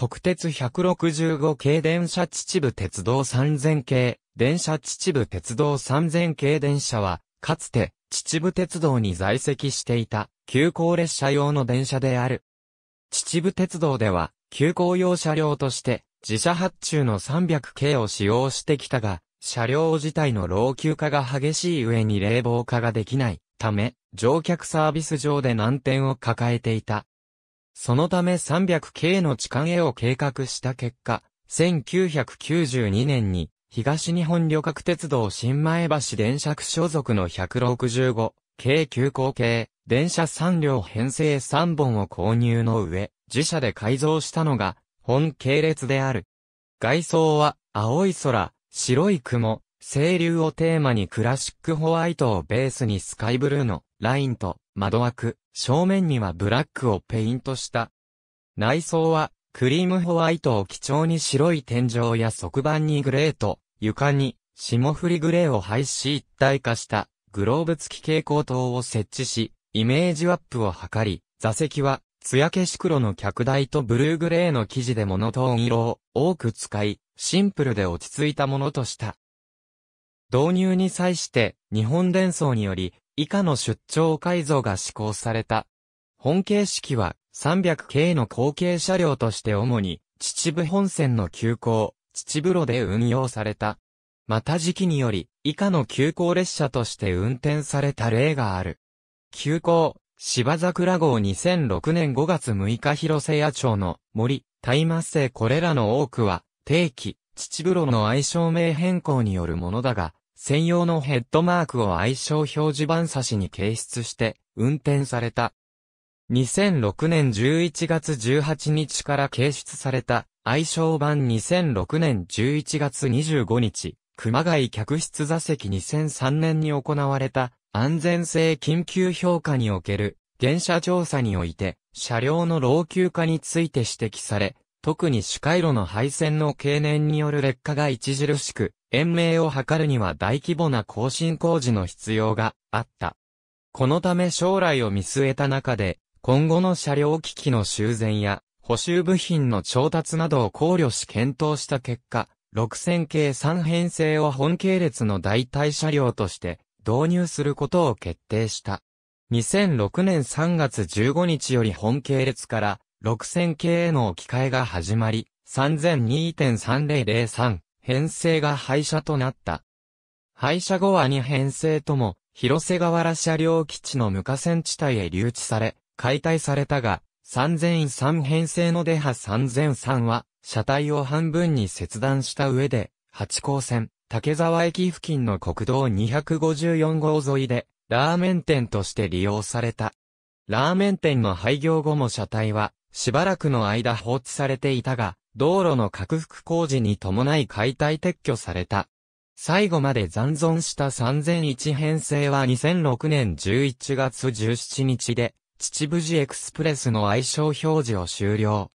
国鉄165系電車秩父鉄道3000系、電車秩父鉄道3000系電車は、かつて、秩父鉄道に在籍していた、急行列車用の電車である。秩父鉄道では、急行用車両として、自社発注の300系を使用してきたが、車両自体の老朽化が激しい上に冷房化ができないため、乗客サービス上で難点を抱えていた。そのため 300K の地下絵を計画した結果、1992年に東日本旅客鉄道新前橋電車区所属の165、系急行系、電車3両編成3本を購入の上、自社で改造したのが、本系列である。外装は、青い空、白い雲、清流をテーマにクラシックホワイトをベースにスカイブルーのラインと窓枠、正面にはブラックをペイントした。内装は、クリームホワイトを基調に白い天井や側板にグレーと、床に霜降りグレーを配し一体化したグローブ付き蛍光灯を設置し、イメージアップを図り、座席は、艶消し黒の脚台とブルーグレーの生地でモノトーン色を多く使い、シンプルで落ち着いたものとした。導入に際して、日本伝装により、以下の出張改造が施行された。本形式は300系の後継車両として主に秩父本線の急行、秩父路で運用された。また時期により以下の急行列車として運転された例がある。急行、芝桜号2006年5月6日広瀬野町の森、大麻生これらの多くは定期、秩父路の愛称名変更によるものだが、専用のヘッドマークを愛称表示板差しに掲出して、運転された。2006年11月18日から掲出された、愛称版2006年11月25日、熊谷客室座席2003年に行われた、安全性緊急評価における、現車調査において、車両の老朽化について指摘され、特に主回路の配線の経年による劣化が著しく、延命を図るには大規模な更新工事の必要があった。このため将来を見据えた中で、今後の車両機器の修繕や補修部品の調達などを考慮し検討した結果、6000系3編成を本系列の代替車両として導入することを決定した。2006年3月15日より本系列から6000系への置き換えが始まり、3002.3003編成が廃車となった。廃車後は2編成とも、広瀬川原車両基地の無河川地帯へ留置され、解体されたが、3003編成の出ハ3003は、車体を半分に切断した上で、八甲線、竹沢駅付近の国道254号沿いで、ラーメン店として利用された。ラーメン店の廃業後も車体は、しばらくの間放置されていたが、道路の拡幅工事に伴い解体撤去された。最後まで残存した3001編成は2006年11月17日で、秩父寺エクスプレスの愛称表示を終了。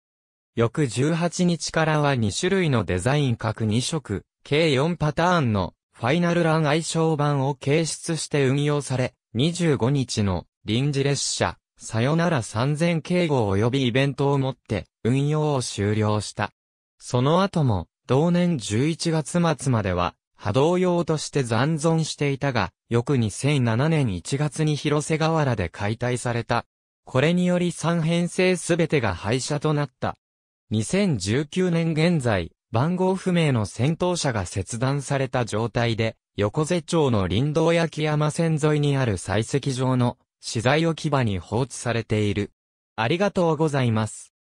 翌18日からは2種類のデザイン各2色、計4パターンのファイナルラン愛称版を掲出して運用され、25日の臨時列車、さよなら3000敬語及びイベントをもって、運用を終了した。その後も、同年11月末までは、波動用として残存していたが、翌2007年1月に広瀬河原で解体された。これにより3編成すべてが廃車となった。2019年現在、番号不明の戦闘車が切断された状態で、横瀬町の林道焼山線沿いにある採石場の資材置き場に放置されている。ありがとうございます。